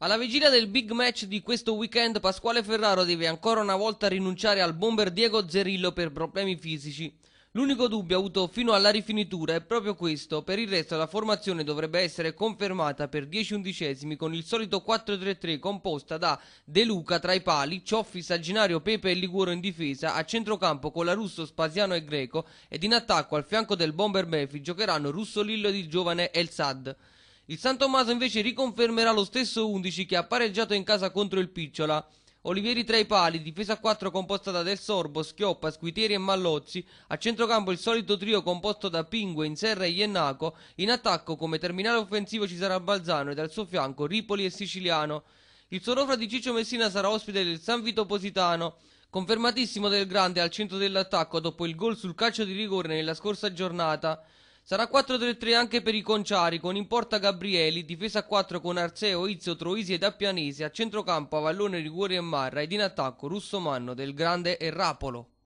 Alla vigilia del big match di questo weekend, Pasquale Ferraro deve ancora una volta rinunciare al bomber Diego Zerillo per problemi fisici. L'unico dubbio avuto fino alla rifinitura è proprio questo, per il resto la formazione dovrebbe essere confermata per 10 undicesimi con il solito 4-3-3 composta da De Luca tra i pali, Cioffi, Saginario, Pepe e Liguoro in difesa, a centrocampo con la Russo, Spasiano e Greco ed in attacco al fianco del bomber Mefi giocheranno Russo Lillo ed il giovane El Sad. Il San Tommaso invece riconfermerà lo stesso 11 che ha pareggiato in casa contro il Picciola. Olivieri tra i pali, difesa a 4 composta da Del Sorbo, Schioppa, Squitieri e Mallozzi, a centrocampo il solito trio composto da Pingue, Inserra e Iennaco, in attacco come terminale offensivo ci sarà Balzano e dal suo fianco Ripoli e Siciliano. Il Sorofra di Ciccio Messina sarà ospite del San Vito Positano, confermatissimo del grande al centro dell'attacco dopo il gol sul calcio di rigore nella scorsa giornata. Sarà 4-3-3 anche per i conciari, con in porta Gabrieli, difesa a 4 con Arseo, Izzo, Troisi e Appianesi, a centrocampo Avallone, Rigori e Marra ed in attacco Russo Manno, Del Grande e Rapolo.